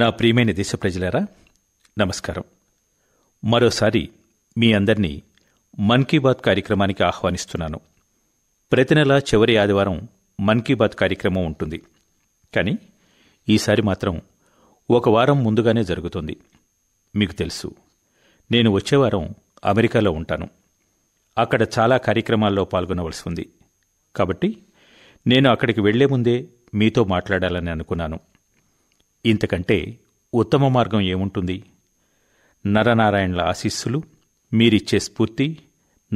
నా ప్రియమైన దేశప్రజలారా నమస్కారం మరోసారి మీ అందరినీ మన్ కీ బాత్ కార్యక్రమానికి ఆహ్వానిస్తున్నాను ప్రతి నెల చివరి ఆదివారం మన్ కీ బాత్ కార్యక్రమం ఉంటుంది కానీ ఈసారి మాత్రం ఒక వారం ముందుగానే జరుగుతుంది మీకు తెలుసు నేను వచ్చే వారం అమెరికాలో ఉంటాను అక్కడ చాలా కార్యక్రమాల్లో పాల్గొనవలసి ఉంది కాబట్టి నేను అక్కడికి వెళ్లే ముందే మీతో మాట్లాడాలని అనుకున్నాను ఇంతకంటే ఉత్తమ మార్గం ఏముంటుంది నరనారాయణల ఆశీస్సులు మీరిచ్చే స్ఫూర్తి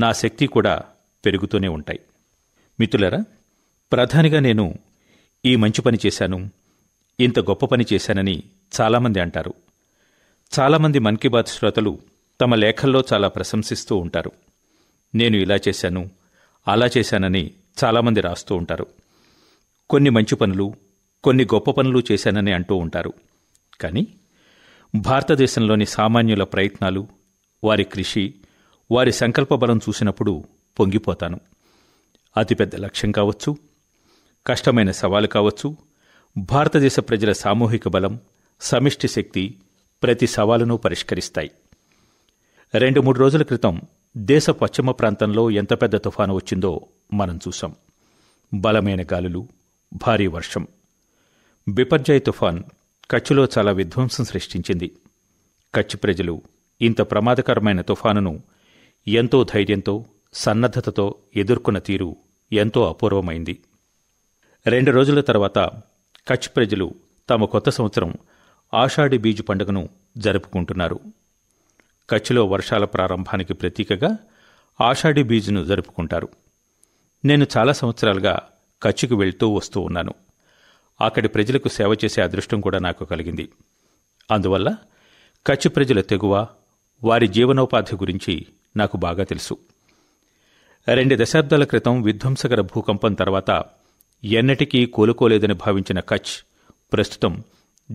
నా శక్తి కూడా పెరుగుతూనే ఉంటాయి మిత్రులరా ప్రధానిగా నేను ఈ మంచి పని చేశాను ఇంత గొప్ప పని చేశానని చాలామంది అంటారు చాలామంది మన్ కీ బాత్ శ్రోతలు తమ లేఖల్లో చాలా ప్రశంసిస్తూ ఉంటారు నేను ఇలా చేశాను అలా చేశానని చాలామంది రాస్తూ ఉంటారు కొన్ని మంచి పనులు కొన్ని గొప్ప పనులు చేశానని అంటూ ఉంటారు కానీ భారతదేశంలోని సామాన్యుల ప్రయత్నాలు వారి కృషి వారి సంకల్ప బలం చూసినప్పుడు పొంగిపోతాను అతిపెద్ద లక్ష్యం కావచ్చు కష్టమైన సవాలు కావచ్చు భారతదేశ ప్రజల సామూహిక బలం సమిష్టి శక్తి ప్రతి సవాలును పరిష్కరిస్తాయి రెండు మూడు రోజుల క్రితం దేశ పశ్చిమ ప్రాంతంలో ఎంత పెద్ద తుఫాను వచ్చిందో మనం చూశాం బలమైన గాలులు భారీ వర్షం బిపర్జయ్ తుఫాన్ కచ్చులో చాలా విధ్వంసం సృష్టించింది కచ్ ప్రజలు ఇంత ప్రమాదకరమైన తుఫానును ఎంతో ధైర్యంతో సన్నద్ధతతో ఎదుర్కొన్న తీరు ఎంతో అపూర్వమైంది రెండు రోజుల తర్వాత కచ్ ప్రజలు తమ కొత్త సంవత్సరం ఆషాఢి బీజు పండుగను జరుపుకుంటున్నారు కచ్లో వర్షాల ప్రారంభానికి ప్రతీకగా ఆషాఢి బీజును జరుపుకుంటారు నేను చాలా సంవత్సరాలుగా కచ్కు వెళ్తూ వస్తూ ఉన్నాను అక్కడి ప్రజలకు సేవ చేసే అదృష్టం కూడా నాకు కలిగింది అందువల్ల కచ్ ప్రజల తెగువ వారి జీవనోపాధి గురించి నాకు బాగా తెలుసు రెండు దశాబ్దాల క్రితం విధ్వంసకర భూకంపం తర్వాత ఎన్నటికీ కోలుకోలేదని భావించిన కచ్ ప్రస్తుతం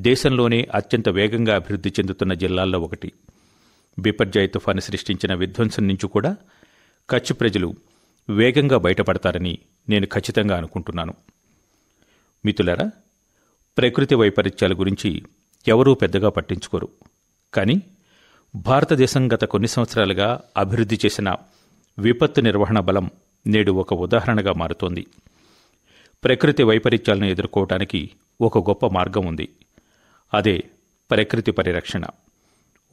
దేశంలోనే అత్యంత వేగంగా అభివృద్ధి చెందుతున్న జిల్లాల్లో ఒకటి బిపర్జాయ్ తుఫాను సృష్టించిన విధ్వంసం నుంచి కూడా కచ్ ప్రజలు వేగంగా బయటపడతారని నేను ఖచ్చితంగా అనుకుంటున్నాను మిథులరా ప్రకృతి వైపరీత్యాల గురించి ఎవరూ పెద్దగా పట్టించుకోరు కానీ భారతదేశం గత కొన్ని సంవత్సరాలుగా అభివృద్ధి చేసిన విపత్తు నిర్వహణ బలం నేడు ఒక ఉదాహరణగా మారుతోంది ప్రకృతి వైపరీత్యాలను ఎదుర్కోవటానికి ఒక గొప్ప మార్గం ఉంది అదే ప్రకృతి పరిరక్షణ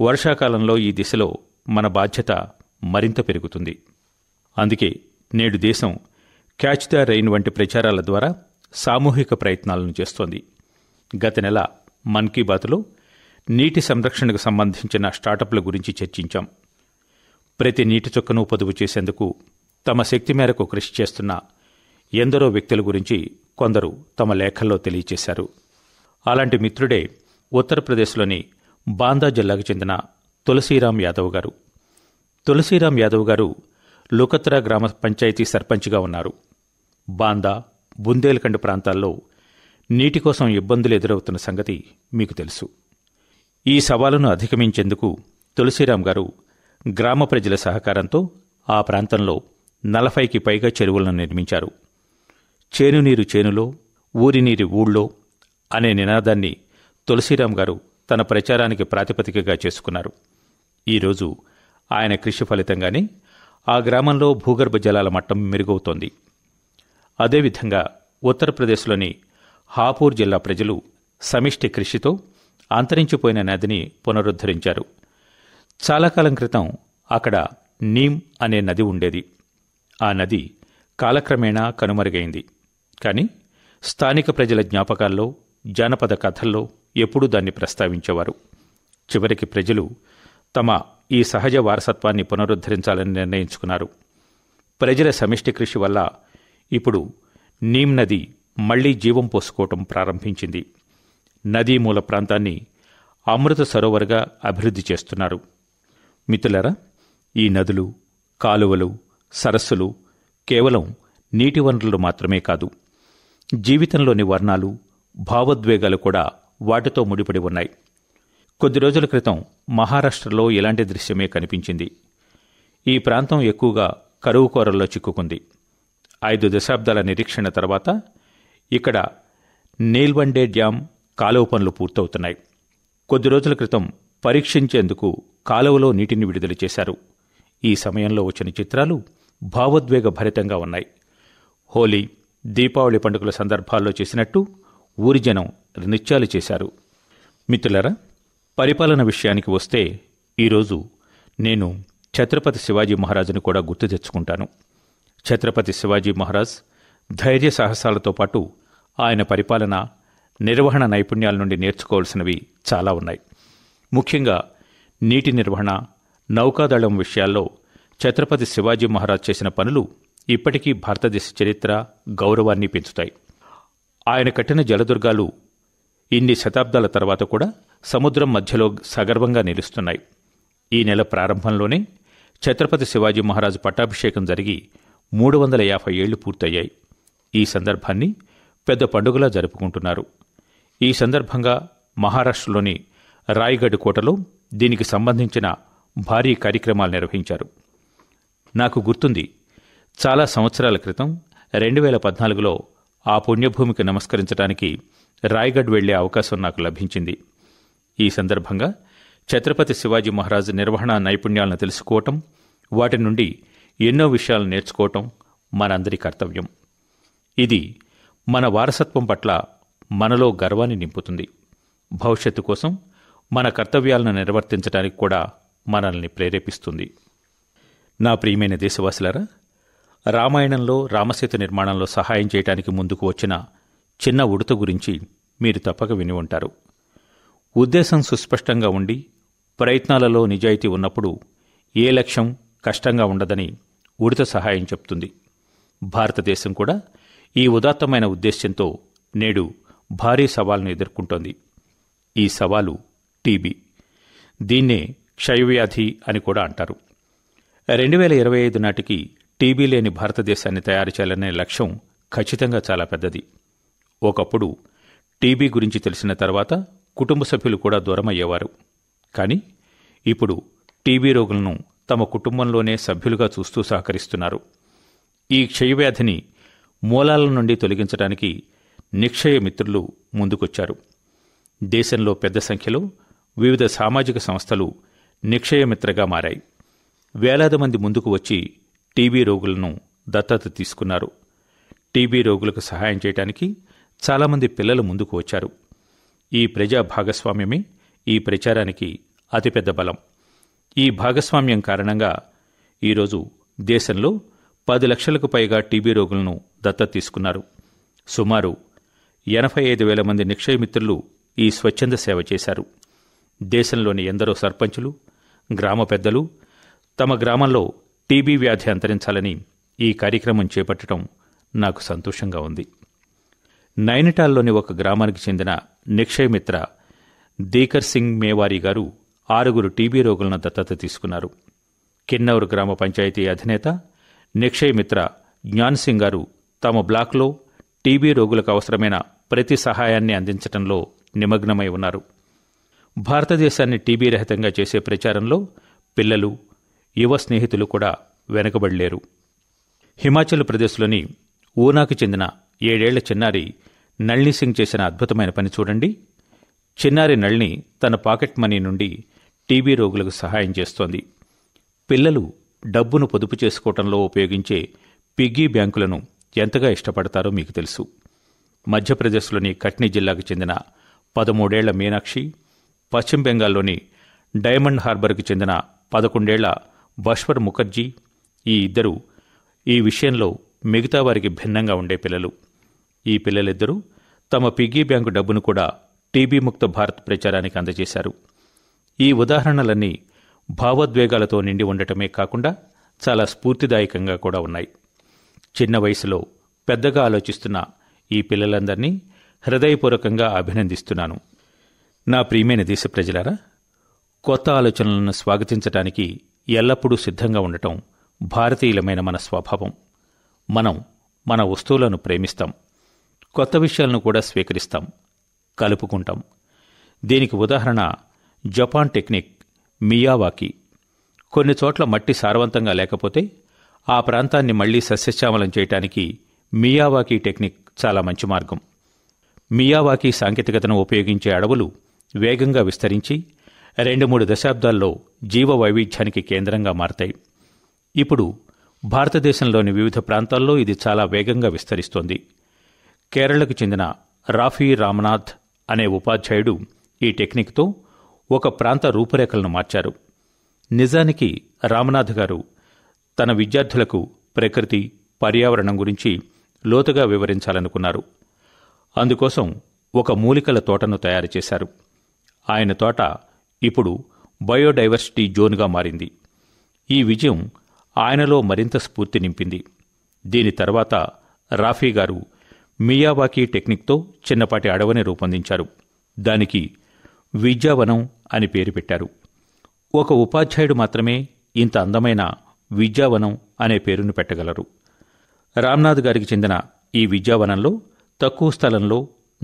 వర్షాకాలంలో ఈ దిశలో మన బాధ్యత మరింత పెరుగుతుంది అందుకే నేడు దేశం క్యాచ్ ద రెయిన్ వంటి ప్రచారాల ద్వారా సామూహిక ప్రయత్నాలను చేస్తోంది గత నెల మన్ కీ బాత్లో నీటి సంరక్షణకు సంబంధించిన స్టార్టప్ల గురించి చర్చించాం ప్రతి నీటి చుక్కను పొదుపు చేసేందుకు తమ శక్తి మేరకు కృషి చేస్తున్న ఎందరో వ్యక్తుల గురించి కొందరు తమ లేఖల్లో తెలియచేశారు అలాంటి మిత్రుడే ఉత్తరప్రదేశ్లోని బాందా జిల్లాకు చెందిన తులసీరాం యాదవ్ గారు తులసీరాం యాదవ్ గారు లుకత్రా గ్రామ పంచాయతీ సర్పంచ్గా ఉన్నారు బాందా బుందేల్ఖండ్ ప్రాంతాల్లో నీటి కోసం ఇబ్బందులు ఎదురవుతున్న సంగతి మీకు తెలుసు ఈ సవాలును అధిగమించేందుకు తులసిరాం గారు గ్రామ ప్రజల సహకారంతో ఆ ప్రాంతంలో నలభైకి పైగా చెరువులను నిర్మించారు చేనునీరు చేనులో ఊరినీరు ఊళ్ళో అనే నినాదాన్ని తులసిరాం గారు తన ప్రచారానికి ప్రాతిపదికగా చేసుకున్నారు ఈరోజు ఆయన కృషి ఫలితంగానే ఆ గ్రామంలో భూగర్భ జలాల మట్టం మెరుగవుతోంది అదేవిధంగా ఉత్తరప్రదేశ్లోని హాపూర్ జిల్లా ప్రజలు సమిష్టి కృషితో అంతరించిపోయిన నదిని పునరుద్ధరించారు చాలా కాలం క్రితం అక్కడ నీమ్ అనే నది ఉండేది ఆ నది కాలక్రమేణా కనుమరుగైంది కానీ స్థానిక ప్రజల జ్ఞాపకాల్లో జానపద కథల్లో ఎప్పుడూ దాన్ని ప్రస్తావించేవారు చివరికి ప్రజలు తమ ఈ సహజ వారసత్వాన్ని పునరుద్ధరించాలని నిర్ణయించుకున్నారు ప్రజల సమిష్టి కృషి వల్ల ఇప్పుడు నీమ్ నది మళ్లీ జీవం పోసుకోవటం ప్రారంభించింది నదీమూల ప్రాంతాన్ని అమృత సరోవర్గా అభివృద్ధి చేస్తున్నారు మిత్రులరా ఈ నదులు కాలువలు సరస్సులు కేవలం నీటి వనరులు మాత్రమే కాదు జీవితంలోని వర్ణాలు భావోద్వేగాలు కూడా వాటితో ముడిపడి ఉన్నాయి కొద్ది రోజుల క్రితం మహారాష్ట్రలో ఇలాంటి దృశ్యమే కనిపించింది ఈ ప్రాంతం ఎక్కువగా కరువు కూరల్లో చిక్కుకుంది ఐదు దశాబ్దాల నిరీక్షణ తర్వాత ఇక్కడ నీల్వండే డ్యాం కాలువ పనులు పూర్తవుతున్నాయి కొద్ది రోజుల క్రితం పరీక్షించేందుకు కాలువలో నీటిని విడుదల చేశారు ఈ సమయంలో వచ్చిన చిత్రాలు భావోద్వేగ భరితంగా ఉన్నాయి హోలీ దీపావళి పండుగల సందర్భాల్లో చేసినట్టు ఊరి జనం నృత్యాలు చేశారు మిత్రులరా పరిపాలన విషయానికి వస్తే ఈరోజు నేను ఛత్రపతి శివాజీ మహారాజును కూడా గుర్తు తెచ్చుకుంటాను ఛత్రపతి శివాజీ మహారాజ్ ధైర్య సాహసాలతో పాటు ఆయన పరిపాలన నిర్వహణ నైపుణ్యాల నుండి నేర్చుకోవాల్సినవి చాలా ఉన్నాయి ముఖ్యంగా నీటి నిర్వహణ నౌకాదళం విషయాల్లో ఛత్రపతి శివాజీ మహారాజ్ చేసిన పనులు ఇప్పటికీ భారతదేశ చరిత్ర గౌరవాన్ని పెంచుతాయి ఆయన కట్టిన జలదుర్గాలు ఇన్ని శతాబ్దాల తర్వాత కూడా సముద్రం మధ్యలో సగర్వంగా నిలుస్తున్నాయి ఈ నెల ప్రారంభంలోనే ఛత్రపతి శివాజీ మహారాజు పట్టాభిషేకం జరిగి మూడు వందల యాభై ఏళ్లు పూర్తయ్యాయి ఈ సందర్భాన్ని పెద్ద పండుగలా జరుపుకుంటున్నారు ఈ సందర్భంగా మహారాష్ట్రలోని రాయ్గఢ్ కోటలో దీనికి సంబంధించిన భారీ కార్యక్రమాలు నిర్వహించారు నాకు గుర్తుంది చాలా సంవత్సరాల క్రితం రెండు వేల పద్నాలుగులో ఆ పుణ్యభూమికి నమస్కరించడానికి రాయ్గఢ్ వెళ్లే అవకాశం నాకు లభించింది ఈ సందర్భంగా ఛత్రపతి శివాజీ మహారాజ్ నిర్వహణ నైపుణ్యాలను తెలుసుకోవటం వాటి నుండి ఎన్నో విషయాలు నేర్చుకోవటం మనందరి కర్తవ్యం ఇది మన వారసత్వం పట్ల మనలో గర్వాన్ని నింపుతుంది భవిష్యత్తు కోసం మన కర్తవ్యాలను నిర్వర్తించడానికి కూడా మనల్ని ప్రేరేపిస్తుంది నా ప్రియమైన దేశవాసులారా రామాయణంలో రామసేతు నిర్మాణంలో సహాయం చేయడానికి ముందుకు వచ్చిన చిన్న ఉడత గురించి మీరు తప్పక విని ఉంటారు ఉద్దేశం సుస్పష్టంగా ఉండి ప్రయత్నాలలో నిజాయితీ ఉన్నప్పుడు ఏ లక్ష్యం కష్టంగా ఉండదని ఉడిత సహాయం చెప్తుంది భారతదేశం కూడా ఈ ఉదాత్తమైన ఉద్దేశ్యంతో నేడు భారీ సవాల్ను ఎదుర్కొంటోంది ఈ సవాలు టీబీ దీన్నే క్షయవ్యాధి అని కూడా అంటారు రెండు వేల ఇరవై ఐదు నాటికి టీబీ లేని భారతదేశాన్ని తయారు చేయాలనే లక్ష్యం ఖచ్చితంగా చాలా పెద్దది ఒకప్పుడు టీబీ గురించి తెలిసిన తర్వాత కుటుంబ సభ్యులు కూడా దూరమయ్యేవారు కానీ ఇప్పుడు టీబీ రోగులను తమ కుటుంబంలోనే సభ్యులుగా చూస్తూ సహకరిస్తున్నారు ఈ క్షయవ్యాధిని మూలాల నుండి తొలగించడానికి నిక్షయ మిత్రులు ముందుకొచ్చారు దేశంలో పెద్ద సంఖ్యలో వివిధ సామాజిక సంస్థలు నిక్షయమిత్రగా మారాయి వేలాది మంది ముందుకు వచ్చి టీబీ రోగులను దత్తత తీసుకున్నారు టీబీ రోగులకు సహాయం చేయడానికి చాలామంది పిల్లలు ముందుకు వచ్చారు ఈ ప్రజా భాగస్వామ్యమే ఈ ప్రచారానికి అతిపెద్ద బలం ఈ భాగస్వామ్యం కారణంగా ఈరోజు దేశంలో పది లక్షలకు పైగా టీబీ రోగులను దత్తత తీసుకున్నారు సుమారు ఎనభై ఐదు వేల మంది నిక్షయమిత్రులు ఈ స్వచ్ఛంద సేవ చేశారు దేశంలోని ఎందరో సర్పంచులు గ్రామ పెద్దలు తమ గ్రామంలో టీబీ వ్యాధి అంతరించాలని ఈ కార్యక్రమం చేపట్టడం నాకు సంతోషంగా ఉంది నైనిటాల్లోని ఒక గ్రామానికి చెందిన నిక్షయమిత్ర దీకర్ సింగ్ మేవారి గారు ఆరుగురు టీబీ రోగులను దత్తత తీసుకున్నారు కిన్నౌర్ గ్రామ పంచాయతీ అధినేత నిక్షయ్ మిత్ర జ్ఞాన్ సింగ్ గారు తమ బ్లాక్లో టీబీ రోగులకు అవసరమైన ప్రతి సహాయాన్ని అందించడంలో నిమగ్నమై ఉన్నారు భారతదేశాన్ని టీబీ రహితంగా చేసే ప్రచారంలో పిల్లలు యువ స్నేహితులు కూడా వెనుకబడలేరు హిమాచల్ ప్రదేశ్లోని ఊనాకు చెందిన ఏడేళ్ల చిన్నారి నళిని సింగ్ చేసిన అద్భుతమైన పని చూడండి చిన్నారి నళిని తన పాకెట్ మనీ నుండి టీబీ రోగులకు సహాయం చేస్తోంది పిల్లలు డబ్బును పొదుపు చేసుకోవడంలో ఉపయోగించే పిగ్గీ బ్యాంకులను ఎంతగా ఇష్టపడతారో మీకు తెలుసు మధ్యప్రదేశ్లోని కట్నీ జిల్లాకు చెందిన పదమూడేళ్ల మీనాక్షి పశ్చిమ బెంగాల్లోని డైమండ్ హార్బర్కు చెందిన పదకొండేళ్ల బష్వర్ ముఖర్జీ ఈ ఇద్దరు ఈ విషయంలో మిగతా వారికి భిన్నంగా ఉండే పిల్లలు ఈ పిల్లలిద్దరూ తమ పిగ్గీ బ్యాంకు డబ్బును కూడా టీబీ ముక్త భారత్ ప్రచారానికి అందజేశారు ఈ ఉదాహరణలన్నీ భావోద్వేగాలతో నిండి ఉండటమే కాకుండా చాలా స్ఫూర్తిదాయకంగా కూడా ఉన్నాయి చిన్న వయసులో పెద్దగా ఆలోచిస్తున్న ఈ పిల్లలందరినీ హృదయపూర్వకంగా అభినందిస్తున్నాను నా ప్రియమైన దేశ ప్రజలారా కొత్త ఆలోచనలను స్వాగతించడానికి ఎల్లప్పుడూ సిద్ధంగా ఉండటం భారతీయులమైన మన స్వభావం మనం మన వస్తువులను ప్రేమిస్తాం కొత్త విషయాలను కూడా స్వీకరిస్తాం కలుపుకుంటాం దీనికి ఉదాహరణ జపాన్ టెక్నిక్ మియావాకి కొన్ని చోట్ల మట్టి సారవంతంగా లేకపోతే ఆ ప్రాంతాన్ని మళ్లీ సస్యశ్యామలం చేయటానికి మియావాకీ టెక్నిక్ చాలా మంచి మార్గం మియావాకీ సాంకేతికతను ఉపయోగించే అడవులు వేగంగా విస్తరించి రెండు మూడు దశాబ్దాల్లో జీవ వైవిధ్యానికి కేంద్రంగా మారతాయి ఇప్పుడు భారతదేశంలోని వివిధ ప్రాంతాల్లో ఇది చాలా వేగంగా విస్తరిస్తోంది కేరళకు చెందిన రాఫీ రామనాథ్ అనే ఉపాధ్యాయుడు ఈ టెక్నిక్తో ఒక ప్రాంత రూపురేఖలను మార్చారు నిజానికి రామనాథ్ గారు తన విద్యార్థులకు ప్రకృతి పర్యావరణం గురించి లోతుగా వివరించాలనుకున్నారు అందుకోసం ఒక మూలికల తోటను తయారు చేశారు ఆయన తోట ఇప్పుడు బయోడైవర్సిటీ జోన్గా మారింది ఈ విజయం ఆయనలో మరింత స్ఫూర్తి నింపింది దీని తర్వాత రాఫీ గారు మియావాకీ టెక్నిక్తో చిన్నపాటి అడవిని రూపొందించారు దానికి విద్యావనం అని పేరు పెట్టారు ఒక ఉపాధ్యాయుడు మాత్రమే ఇంత అందమైన విద్యావనం అనే పేరును పెట్టగలరు రామ్నాథ్ గారికి చెందిన ఈ విద్యావనంలో తక్కువ స్థలంలో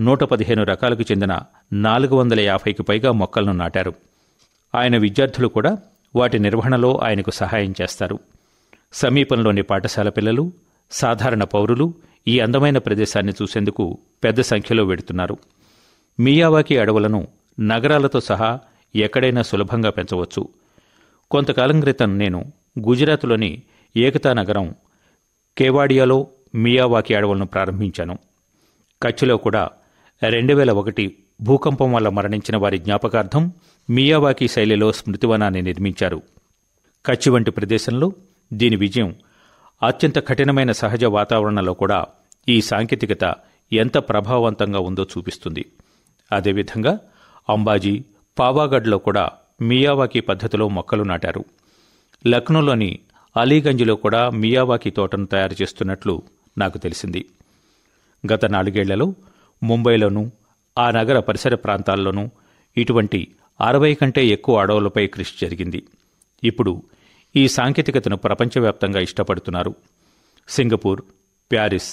నూట పదిహేను రకాలకు చెందిన నాలుగు వందల యాభైకి పైగా మొక్కలను నాటారు ఆయన విద్యార్థులు కూడా వాటి నిర్వహణలో ఆయనకు సహాయం చేస్తారు సమీపంలోని పాఠశాల పిల్లలు సాధారణ పౌరులు ఈ అందమైన ప్రదేశాన్ని చూసేందుకు పెద్ద సంఖ్యలో వెడుతున్నారు మియావాకి అడవులను నగరాలతో సహా ఎక్కడైనా సులభంగా పెంచవచ్చు కొంతకాలం క్రితం నేను గుజరాత్లోని ఏకతా నగరం కేవాడియాలో మియావాకి అడవులను ప్రారంభించాను కచ్లో కూడా రెండు వేల ఒకటి భూకంపం వల్ల మరణించిన వారి జ్ఞాపకార్థం మియావాకి శైలిలో స్మృతివనాన్ని నిర్మించారు కచ్ వంటి ప్రదేశంలో దీని విజయం అత్యంత కఠినమైన సహజ వాతావరణంలో కూడా ఈ సాంకేతికత ఎంత ప్రభావవంతంగా ఉందో చూపిస్తుంది అదేవిధంగా అంబాజీ పావాగఢ్లో కూడా మియావాకీ పద్ధతిలో మొక్కలు నాటారు లక్నోలోని అలీగంజ్లో కూడా మియావాకీ తోటను తయారు చేస్తున్నట్లు నాకు తెలిసింది గత నాలుగేళ్లలో ముంబైలోనూ ఆ నగర పరిసర ప్రాంతాల్లోనూ ఇటువంటి అరవై కంటే ఎక్కువ అడవులపై కృషి జరిగింది ఇప్పుడు ఈ సాంకేతికతను ప్రపంచవ్యాప్తంగా ఇష్టపడుతున్నారు సింగపూర్ ప్యారిస్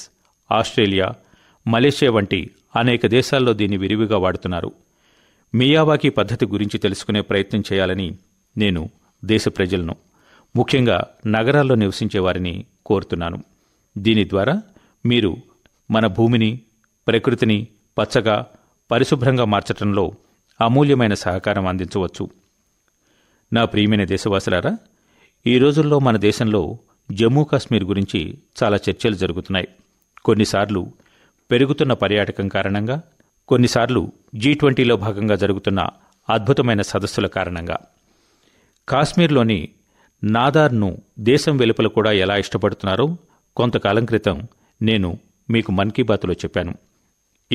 ఆస్ట్రేలియా మలేషియా వంటి అనేక దేశాల్లో దీన్ని విరివిగా వాడుతున్నారు మియావాకీ పద్ధతి గురించి తెలుసుకునే ప్రయత్నం చేయాలని నేను దేశ ప్రజలను ముఖ్యంగా నగరాల్లో నివసించే వారిని కోరుతున్నాను దీని ద్వారా మీరు మన భూమిని ప్రకృతిని పచ్చగా పరిశుభ్రంగా మార్చడంలో అమూల్యమైన సహకారం అందించవచ్చు నా ప్రియమైన దేశవాసులారా ఈ రోజుల్లో మన దేశంలో జమ్మూ కాశ్మీర్ గురించి చాలా చర్చలు జరుగుతున్నాయి కొన్నిసార్లు పెరుగుతున్న పర్యాటకం కారణంగా కొన్నిసార్లు జీ ట్వంటీలో భాగంగా జరుగుతున్న అద్భుతమైన సదస్సుల కారణంగా కాశ్మీర్లోని నాదార్ను దేశం వెలుపల కూడా ఎలా ఇష్టపడుతున్నారో కొంతకాలం క్రితం నేను మీకు మన్ కీ బాత్లో చెప్పాను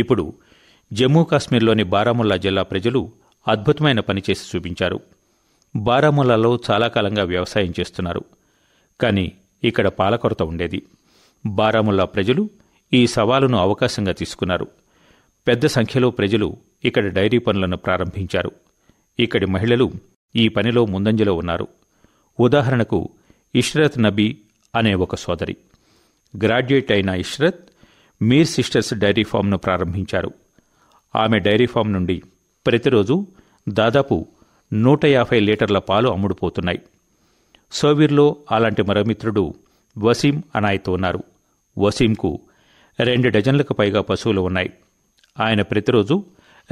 ఇప్పుడు జమ్మూ కాశ్మీర్లోని బారాముల్లా జిల్లా ప్రజలు అద్భుతమైన పని చేసి చూపించారు బారాముల్లాలో చాలా కాలంగా వ్యవసాయం చేస్తున్నారు కానీ ఇక్కడ పాలకొరత ఉండేది బారాముల్లా ప్రజలు ఈ సవాలును అవకాశంగా తీసుకున్నారు పెద్ద సంఖ్యలో ప్రజలు ఇక్కడ డైరీ పనులను ప్రారంభించారు ఇక్కడి మహిళలు ఈ పనిలో ముందంజలో ఉన్నారు ఉదాహరణకు ఇష్రత్ నబీ అనే ఒక సోదరి గ్రాడ్యుయేట్ అయిన ఇష్రత్ మీర్ సిస్టర్స్ డైరీ ఫామ్ను ప్రారంభించారు ఆమె డైరీ ఫామ్ నుండి ప్రతిరోజు దాదాపు నూట యాభై లీటర్ల పాలు అమ్ముడుపోతున్నాయి సోవీర్లో అలాంటి మరో మిత్రుడు వసీం అనాయత్ ఉన్నారు వసీంకు రెండు డజన్లకు పైగా పశువులు ఉన్నాయి ఆయన ప్రతిరోజు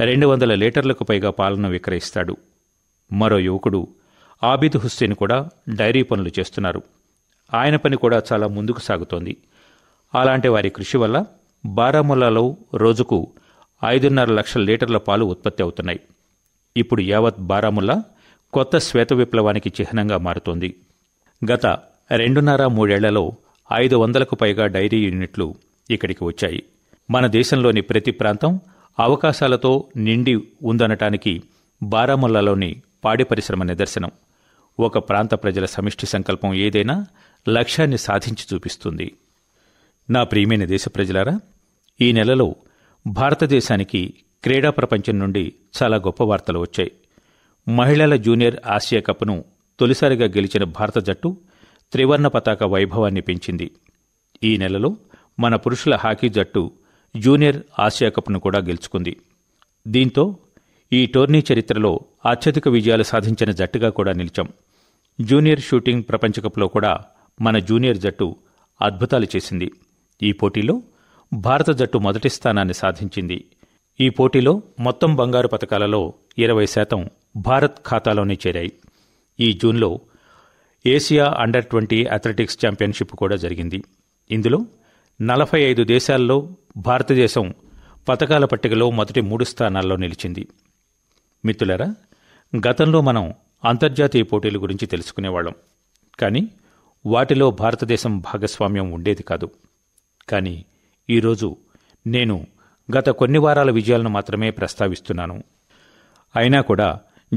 రెండు వందల లీటర్లకు పైగా పాలను విక్రయిస్తాడు మరో యువకుడు ఆబిద్ హుస్సేన్ కూడా డైరీ పనులు చేస్తున్నారు ఆయన పని కూడా చాలా ముందుకు సాగుతోంది అలాంటి వారి కృషి వల్ల బారాముల్లాలో రోజుకు ఐదున్నర లక్షల లీటర్ల పాలు ఉత్పత్తి అవుతున్నాయి ఇప్పుడు యావత్ బారాముల్లా కొత్త శ్వేత విప్లవానికి చిహ్నంగా మారుతోంది గత రెండున్నర మూడేళ్లలో ఐదు వందలకు పైగా డైరీ యూనిట్లు ఇక్కడికి వచ్చాయి మన దేశంలోని ప్రతి ప్రాంతం అవకాశాలతో నిండి ఉందనటానికి బారాముల్లాలోని పాడి పరిశ్రమ నిదర్శనం ఒక ప్రాంత ప్రజల సమిష్టి సంకల్పం ఏదైనా లక్ష్యాన్ని సాధించి చూపిస్తుంది నా ప్రియమైన దేశ ప్రజలారా ఈ నెలలో భారతదేశానికి క్రీడా ప్రపంచం నుండి చాలా గొప్ప వార్తలు వచ్చాయి మహిళల జూనియర్ ఆసియా కప్ను తొలిసారిగా గెలిచిన భారత జట్టు త్రివర్ణ పతాక వైభవాన్ని పెంచింది ఈ నెలలో మన పురుషుల హాకీ జట్టు జూనియర్ ఆసియా కప్ను కూడా గెలుచుకుంది దీంతో ఈ టోర్నీ చరిత్రలో అత్యధిక విజయాలు సాధించిన జట్టుగా కూడా నిలిచాం జూనియర్ షూటింగ్ ప్రపంచకప్లో కూడా మన జూనియర్ జట్టు అద్భుతాలు చేసింది ఈ పోటీలో భారత జట్టు మొదటి స్థానాన్ని సాధించింది ఈ పోటీలో మొత్తం బంగారు పథకాలలో ఇరవై శాతం భారత్ ఖాతాలోనే చేరాయి ఈ జూన్లో Asia under twenty athletics championship కూడా జరిగింది ఇందులో నలభై ఐదు దేశాల్లో భారతదేశం పథకాల పట్టికలో మొదటి మూడు స్థానాల్లో నిలిచింది మిత్రులరా గతంలో మనం అంతర్జాతీయ పోటీల గురించి తెలుసుకునేవాళ్ళం కానీ వాటిలో భారతదేశం భాగస్వామ్యం ఉండేది కాదు కానీ ఈరోజు నేను గత కొన్ని వారాల విజయాలను మాత్రమే ప్రస్తావిస్తున్నాను అయినా కూడా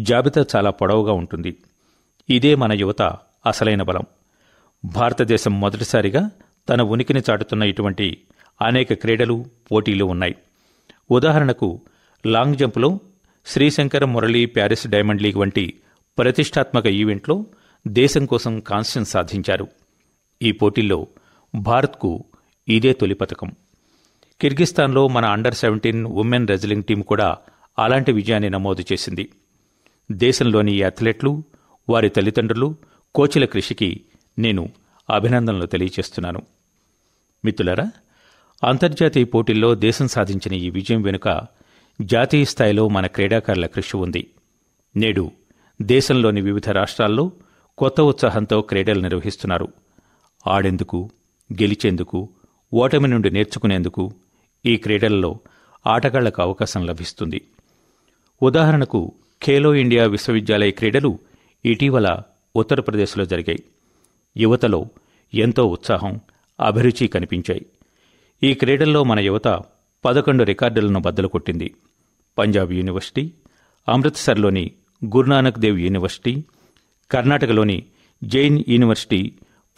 జాబితా చాలా పొడవుగా ఉంటుంది ఇదే మన యువత అసలైన బలం భారతదేశం మొదటిసారిగా తన ఉనికిని చాటుతున్న ఇటువంటి అనేక క్రీడలు పోటీలు ఉన్నాయి ఉదాహరణకు లాంగ్ జంప్లో Sreeshankar Murali Paris Diamond League వంటి ప్రతిష్టాత్మక ఈవెంట్లో దేశం కోసం కాన్స్యం సాధించారు ఈ పోటీల్లో భారత్కు ఇదే తొలి పథకం కిర్గిస్తాన్లో మన under seventeen women wrestling team కూడా అలాంటి విజయాన్ని నమోదు చేసింది దేశంలోని ఈ అథ్లెట్లు వారి తల్లిదండ్రులు కోచ్ల కృషికి నేను అభినందనలు తెలియచేస్తున్నాను మిత్రులరా అంతర్జాతీయ పోటీల్లో దేశం సాధించిన ఈ విజయం వెనుక జాతీయ స్థాయిలో మన క్రీడాకారుల కృషి ఉంది నేడు దేశంలోని వివిధ రాష్ట్రాల్లో కొత్త ఉత్సాహంతో క్రీడలు నిర్వహిస్తున్నారు ఆడేందుకు గెలిచేందుకు ఓటమి నుండి నేర్చుకునేందుకు ఈ క్రీడలలో ఆటగాళ్లకు అవకాశం లభిస్తుంది ఉదాహరణకు ఖేలో ఇండియా విశ్వవిద్యాలయ క్రీడలు ఇటీవల ఉత్తరప్రదేశ్లో జరిగాయి యువతలో ఎంతో ఉత్సాహం అభిరుచి కనిపించాయి ఈ క్రీడల్లో మన యువత పదకొండు రికార్డులను బద్దలు కొట్టింది పంజాబ్ యూనివర్సిటీ అమృత్సర్లోని గురునానక్ దేవ్ యూనివర్సిటీ కర్ణాటకలోని జైన్ యూనివర్సిటీ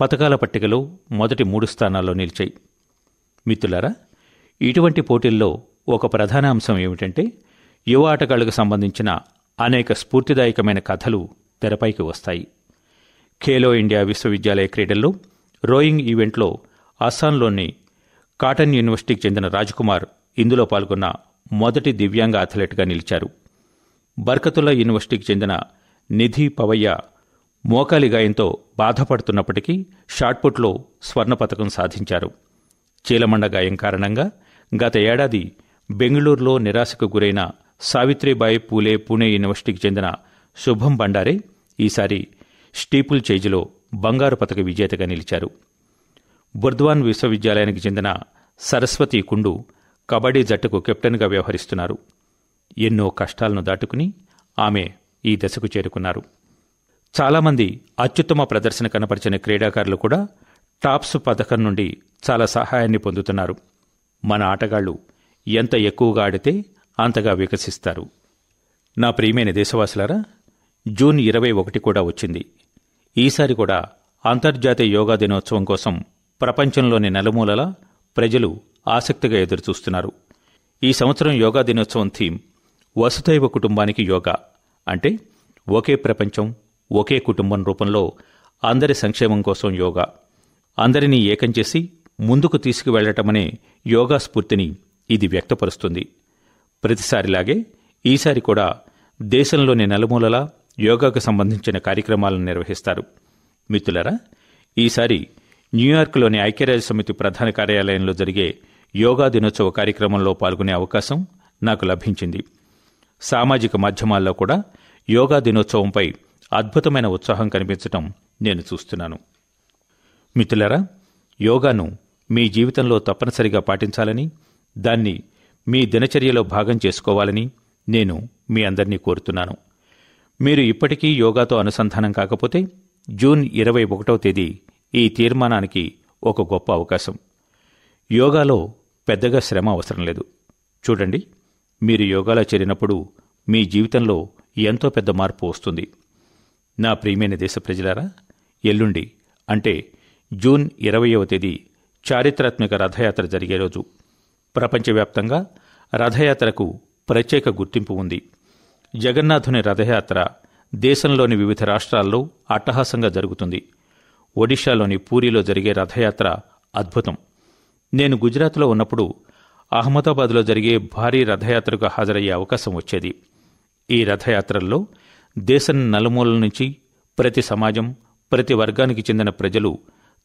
పథకాల పట్టికలో మొదటి మూడు స్థానాల్లో నిలిచాయి మిత్రులారా ఇటువంటి పోటీల్లో ఒక ప్రధాన అంశం ఏమిటంటే యువ ఆటగాళ్లకు సంబంధించిన అనేక స్ఫూర్తిదాయకమైన కథలు తెరపైకి వస్తాయి ఖేలో ఇండియా విశ్వవిద్యాలయ క్రీడల్లో రోయింగ్ ఈవెంట్లో అస్సాంలోని కాటన్ యూనివర్సిటీకి చెందిన రాజ్కుమార్ ఇందులో పాల్గొన్న మొదటి దివ్యాంగ అథ్లెట్గా నిలిచారు బర్కతుల్లా యూనివర్సిటీకి చెందిన నిధి పవయ్య మోకాలి గాయంతో బాధపడుతున్నప్పటికీ షాట్పుట్లో స్వర్ణ పథకం సాధించారు చీలమండ గాయం కారణంగా గత ఏడాది బెంగళూరులో నిరాశకు గురైన సావిత్రిబాయి పూలే పూణే యూనివర్సిటీకి చెందిన శుభం భండారే ఈసారి స్టీపుల్ చేజ్లో బంగారు పతక విజేతగా నిలిచారు బుర్ద్వాన్ విశ్వవిద్యాలయానికి చెందిన సరస్వతి కుండు కబడ్డీ జట్టుకు కెప్టెన్గా వ్యవహరిస్తున్నారు ఎన్నో కష్టాలను దాటుకుని ఆమె ఈ దశకు చేరుకున్నారు చాలామంది అత్యుత్తమ ప్రదర్శన కనపరిచిన క్రీడాకారులు కూడా టాప్స్ పథకం నుండి చాలా సహాయాన్ని పొందుతున్నారు మన ఆటగాళ్లు ఎంత ఎక్కువగా ఆడితే అంతగా వికసిస్తారు నా ప్రియమైన దేశవాసులారా జూన్ ఇరవై ఒకటి కూడా వచ్చింది ఈసారి కూడా అంతర్జాతీయ యోగా దినోత్సవం కోసం ప్రపంచంలోని నలుమూలలా ప్రజలు ఆసక్తిగా ఎదురుచూస్తున్నారు ఈ సంవత్సరం యోగా దినోత్సవం థీమ్ వసుదైవ కుటుంబానికి యోగా అంటే ఒకే ప్రపంచం ఒకే కుటుంబం రూపంలో అందరి సంక్షేమం కోసం యోగా అందరినీ ఏకం చేసి ముందుకు తీసుకువెళ్లటమనే యోగా స్ఫూర్తిని ఇది వ్యక్తపరుస్తుంది ప్రతిసారిలాగే ఈసారి కూడా దేశంలోని నలుమూలలా యోగాకు సంబంధించిన కార్యక్రమాలను నిర్వహిస్తారు మిత్రులరా ఈసారి న్యూయార్క్లోని ఐక్యరాజ్య సమితి ప్రధాన కార్యాలయంలో జరిగే యోగా దినోత్సవ కార్యక్రమంలో పాల్గొనే అవకాశం నాకు లభించింది సామాజిక మాధ్యమాల్లో కూడా యోగా దినోత్సవంపై అద్భుతమైన ఉత్సాహం కనిపించటం నేను చూస్తున్నాను మిత్రులరా యోగాను మీ జీవితంలో తప్పనిసరిగా పాటించాలని దాన్ని మీ దినచర్యలో భాగం చేసుకోవాలని నేను మీ అందరినీ కోరుతున్నాను మీరు ఇప్పటికీ యోగాతో అనుసంధానం కాకపోతే జూన్ ఇరవై ఒకటవ తేదీ ఈ తీర్మానానికి ఒక గొప్ప అవకాశం యోగాలో పెద్దగా శ్రమ అవసరం లేదు చూడండి మీరు యోగాలో చేరినప్పుడు మీ జీవితంలో ఎంతో పెద్ద మార్పు వస్తుంది నా ప్రియమైన దేశ ప్రజలారా ఎల్లుండి అంటే జూన్ ఇరవయవ తేదీ చారిత్రాత్మక రథయాత్ర జరిగే రోజు ప్రపంచవ్యాప్తంగా రథయాత్రకు ప్రత్యేక గుర్తింపు ఉంది జగన్నాథుని రథయాత్ర దేశంలోని వివిధ రాష్ట్రాల్లో అట్టహాసంగా జరుగుతుంది ఒడిషాలోని పూరిలో జరిగే రథయాత్ర అద్భుతం నేను గుజరాత్లో ఉన్నప్పుడు అహ్మదాబాద్లో జరిగే భారీ రథయాత్రకు హాజరయ్యే అవకాశం వచ్చేది ఈ రథయాత్రల్లో దేశం నలుమూలల నుంచి ప్రతి సమాజం ప్రతి వర్గానికి చెందిన ప్రజలు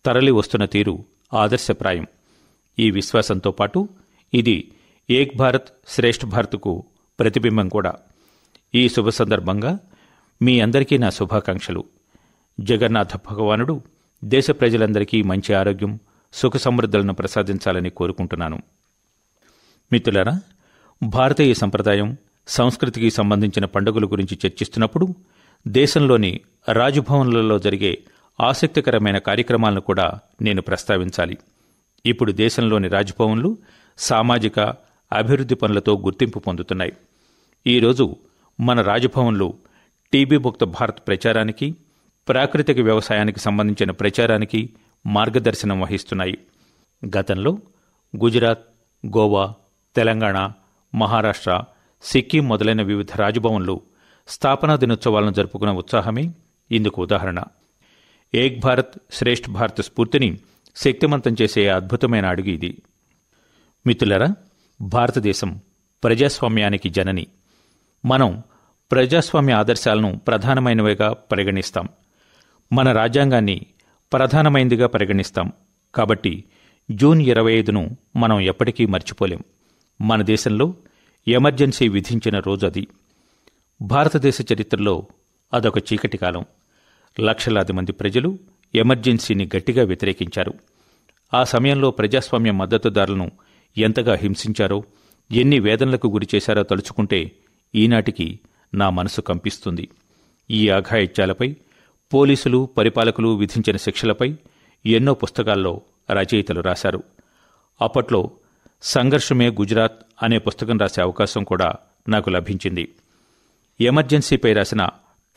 తరలి వస్తున్న తీరు ఆదర్శప్రాయం ఈ విశ్వాసంతో పాటు ఇది ఏక్ భారత్ శ్రేష్ఠ భారత్కు ప్రతిబింబం కూడా ఈ శుభ సందర్భంగా మీ అందరికీ నా శుభాకాంక్షలు జగన్నాథ భగవానుడు దేశ ప్రజలందరికీ మంచి ఆరోగ్యం సుఖ సమృద్ధులను ప్రసాదించాలని కోరుకుంటున్నాను మిత్రులారా భారతీయ సంప్రదాయం సంస్కృతికి సంబంధించిన పండుగల గురించి చర్చిస్తున్నప్పుడు దేశంలోని రాజభవన్లలో జరిగే ఆసక్తికరమైన కార్యక్రమాలను కూడా నేను ప్రస్తావించాలి ఇప్పుడు దేశంలోని రాజభవన్లు సామాజిక అభివృద్ధి పనులతో గుర్తింపు పొందుతున్నాయి ఈరోజు మన రాజభవన్లు టీబీ ముక్త భారత్ ప్రచారానికి ప్రాకృతిక వ్యవసాయానికి సంబంధించిన ప్రచారానికి మార్గదర్శనం వహిస్తున్నాయి గతంలో గుజరాత్ గోవా తెలంగాణ మహారాష్ట్ర సిక్కిం మొదలైన వివిధ రాజభవన్లు స్థాపనా దినోత్సవాలను జరుపుకున్న ఉత్సాహమే ఇందుకు ఉదాహరణ ఏక్ భారత్ శ్రేష్ఠ భారత్ స్ఫూర్తిని శక్తివంతం చేసే అద్భుతమైన అడుగు ఇది మిత్రులరా భారతదేశం ప్రజాస్వామ్యానికి జనని మనం ప్రజాస్వామ్య ఆదర్శాలను ప్రధానమైనవిగా పరిగణిస్తాం మన రాజ్యాంగాన్ని ప్రధానమైనదిగా పరిగణిస్తాం కాబట్టి జూన్ ఇరవై ఐదును మనం ఎప్పటికీ మర్చిపోలేం మన దేశంలో ఎమర్జెన్సీ విధించిన రోజు అది భారతదేశ చరిత్రలో అదొక చీకటి కాలం లక్షలాది మంది ప్రజలు ఎమర్జెన్సీని గట్టిగా వ్యతిరేకించారు ఆ సమయంలో ప్రజాస్వామ్య మద్దతుదారులను ఎంతగా హింసించారో ఎన్ని వేదనలకు గురిచేశారో తలుచుకుంటే ఈనాటికి నా మనసు కంపిస్తుంది ఈ అఘాయిత్యాలపై పోలీసులు పరిపాలకులు విధించిన శిక్షలపై ఎన్నో పుస్తకాల్లో రచయితలు రాశారు అప్పట్లో సంఘర్షమే గుజరాత్ అనే పుస్తకం రాసే అవకాశం కూడా నాకు లభించింది ఎమర్జెన్సీపై రాసిన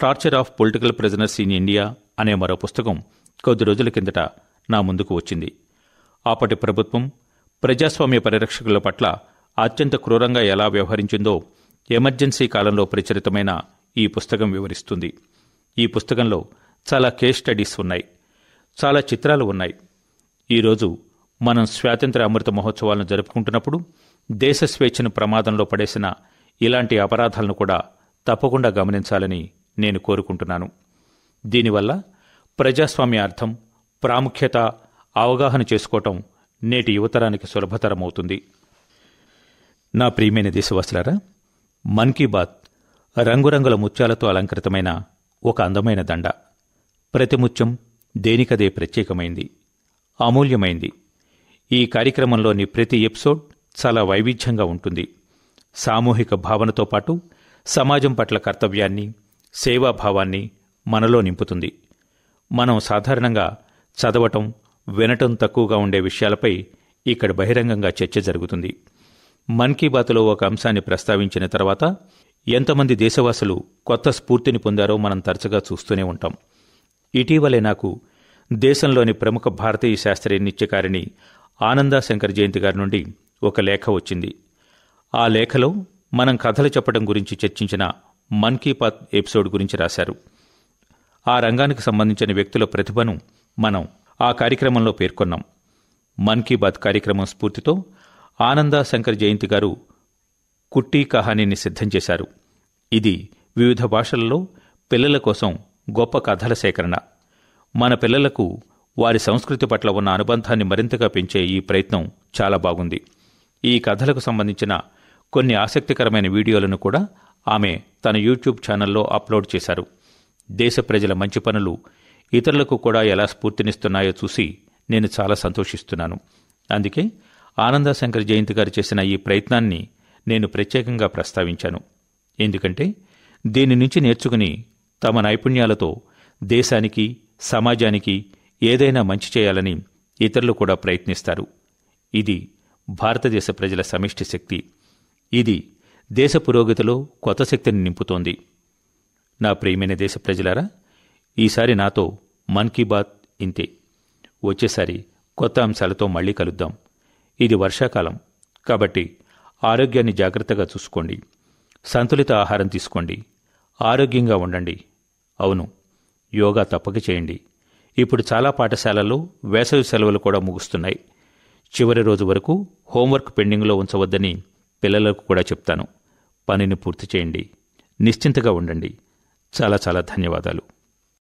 torture of political prisoners in India అనే మరో పుస్తకం కొద్ది రోజుల కిందట నా ముందుకు వచ్చింది అప్పటి ప్రభుత్వం ప్రజాస్వామ్య పరిరక్షకుల పట్ల అత్యంత క్రూరంగా ఎలా వ్యవహరించిందో ఎమర్జెన్సీ కాలంలో ప్రచురితమైన ఈ పుస్తకం వివరిస్తుంది ఈ పుస్తకంలో చాలా కేస్ స్టడీస్ ఉన్నాయి చాలా చిత్రాలు ఉన్నాయి ఈరోజు మనం స్వాతంత్ర అమృత మహోత్సవాలను జరుపుకుంటున్నప్పుడు దేశ స్వేచ్ఛను ప్రమాదంలో పడేసిన ఇలాంటి అపరాధాలను కూడా తప్పకుండా గమనించాలని నేను కోరుకుంటున్నాను దీనివల్ల ప్రజాస్వామ్య అర్థం ప్రాముఖ్యత అవగాహన చేసుకోవటం నేటి యువతరానికి సులభతరమవుతుంది నా ప్రియమైన దేశవాసులారా మన్ కీ బాత్ రంగురంగుల ముత్యాలతో అలంకృతమైన ఒక అందమైన దండ ప్రతి ముత్యం దేనికదే ప్రత్యేకమైంది అమూల్యమైంది ఈ కార్యక్రమంలోని ప్రతి ఎపిసోడ్ చాలా వైవిధ్యంగా ఉంటుంది సామూహిక భావనతో పాటు సమాజం పట్ల కర్తవ్యాన్ని సేవాభావాన్ని మనలో నింపుతుంది మనం సాధారణంగా చదవటం వినటం తక్కువగా ఉండే విషయాలపై ఇక్కడ బహిరంగంగా చర్చ జరుగుతుంది మన్ కీ బాత్లో ఒక అంశాన్ని ప్రస్తావించిన తర్వాత ఎంతమంది దేశవాసులు కొత్త స్ఫూర్తిని పొందారో మనం తరచుగా చూస్తూనే ఉంటాం ఇటీవలే నాకు దేశంలోని ప్రముఖ భారతీయ శాస్త్రీయ నిత్యకారిణి ఆనందా శంకర్ జయంతి గారి నుండి ఒక లేఖ వచ్చింది ఆ లేఖలో మనం కథలు చెప్పడం గురించి చర్చించిన మన్ కీ బాత్ ఎపిసోడ్ గురించి రాశారు ఆ రంగానికి సంబంధించిన వ్యక్తుల ప్రతిభను మనం ఆ కార్యక్రమంలో పేర్కొన్నాం మన్ కీ బాత్ కార్యక్రమం స్ఫూర్తితో ఆనందా శంకర్ జయంతి గారు కుట్టి కహానీని సిద్ధం చేశారు ఇది వివిధ భాషలలో పిల్లల కోసం గొప్ప కథల సేకరణ మన పిల్లలకు వారి సంస్కృతి పట్ల ఉన్న అనుబంధాన్ని మరింతగా పెంచే ఈ ప్రయత్నం చాలా బాగుంది ఈ కథలకు సంబంధించిన కొన్ని ఆసక్తికరమైన వీడియోలను కూడా ఆమె తన యూట్యూబ్ ఛానల్లో అప్లోడ్ చేశారు దేశ ప్రజల మంచి పనులు ఇతరులకు కూడా ఎలా స్ఫూర్తినిస్తున్నాయో చూసి నేను చాలా సంతోషిస్తున్నాను అందుకే ఆనందశంకర్ జయంతి గారు చేసిన ఈ ప్రయత్నాన్ని నేను ప్రత్యేకంగా ప్రస్తావించాను ఎందుకంటే దీని నుంచి నేర్చుకుని తమ నైపుణ్యాలతో దేశానికి సమాజానికి ఏదైనా మంచి చేయాలని ఇతరులు కూడా ప్రయత్నిస్తారు ఇది భారతదేశ ప్రజల సమిష్టి శక్తి ఇది దేశ పురోగతిలో కొత్త శక్తిని నింపుతోంది నా ప్రియమైన దేశ ప్రజలారా ఈసారి నాతో మన్ కీ బాత్ ఇంతే వచ్చేసారి కొత్త అంశాలతో మళ్ళీ కలుద్దాం ఇది వర్షాకాలం కాబట్టి ఆరోగ్యాన్ని జాగ్రత్తగా చూసుకోండి సంతులిత ఆహారం తీసుకోండి ఆరోగ్యంగా ఉండండి అవును యోగా తప్పక చేయండి ఇప్పుడు చాలా పాఠశాలల్లో వేసవి సెలవులు కూడా ముగుస్తున్నాయి చివరి రోజు వరకు హోంవర్క్ పెండింగ్లో ఉంచవద్దని పిల్లలకు కూడా చెప్తాను పనిని పూర్తి చేయండి నిశ్చింతగా ఉండండి చాలా చాలా ధన్యవాదాలు